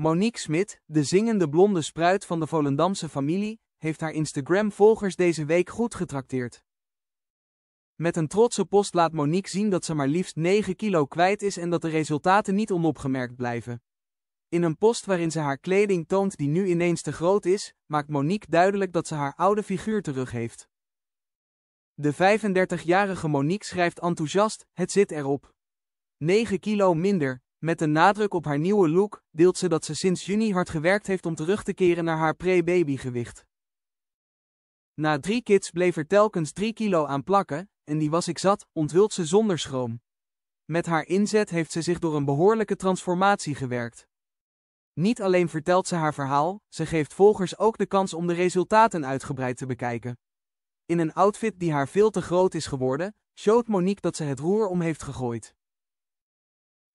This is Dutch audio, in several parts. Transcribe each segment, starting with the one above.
Monique Smit, de zingende blonde spruit van de Volendamse familie, heeft haar Instagram-volgers deze week goed getrakteerd. Met een trotse post laat Monique zien dat ze maar liefst 9 kilo kwijt is en dat de resultaten niet onopgemerkt blijven. In een post waarin ze haar kleding toont die nu ineens te groot is, maakt Monique duidelijk dat ze haar oude figuur terug heeft. De 35-jarige Monique schrijft enthousiast, het zit erop. 9 kilo minder, met de nadruk op haar nieuwe look deelt ze dat ze sinds juni hard gewerkt heeft om terug te keren naar haar pre-babygewicht. Na drie kids bleef er telkens drie kilo aan plakken, en die was ik zat, onthult ze zonder schroom. Met haar inzet heeft ze zich door een behoorlijke transformatie gewerkt. Niet alleen vertelt ze haar verhaal, ze geeft volgers ook de kans om de resultaten uitgebreid te bekijken. In een outfit die haar veel te groot is geworden, showt Monique dat ze het roer om heeft gegooid.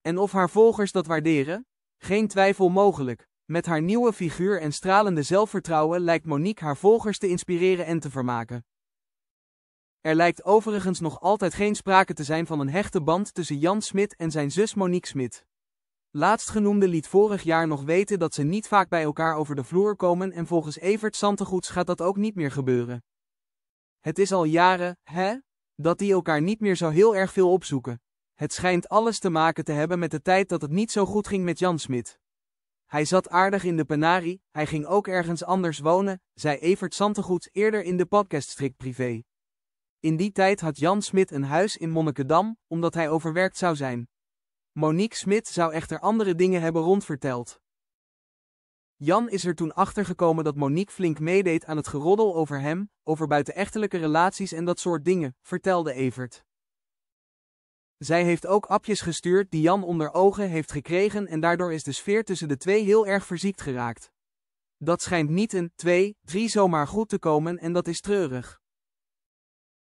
En of haar volgers dat waarderen? Geen twijfel mogelijk. Met haar nieuwe figuur en stralende zelfvertrouwen lijkt Monique haar volgers te inspireren en te vermaken. Er lijkt overigens nog altijd geen sprake te zijn van een hechte band tussen Jan Smit en zijn zus Monique Smit. Laatstgenoemde liet vorig jaar nog weten dat ze niet vaak bij elkaar over de vloer komen en volgens Evert Santegoeds gaat dat ook niet meer gebeuren. Het is al jaren, hè, dat die elkaar niet meer zo heel erg veel opzoeken. Het schijnt alles te maken te hebben met de tijd dat het niet zo goed ging met Jan Smit. Hij zat aardig in de penarie, hij ging ook ergens anders wonen, zei Evert Santegoed eerder in de podcaststrik privé. In die tijd had Jan Smit een huis in Monnikendam, omdat hij overwerkt zou zijn. Monique Smit zou echter andere dingen hebben rondverteld. Jan is er toen achtergekomen dat Monique flink meedeed aan het geroddel over hem, over buitenechtelijke relaties en dat soort dingen, vertelde Evert. Zij heeft ook appjes gestuurd die Jan onder ogen heeft gekregen en daardoor is de sfeer tussen de twee heel erg verziekt geraakt. Dat schijnt niet een twee, drie zomaar goed te komen en dat is treurig.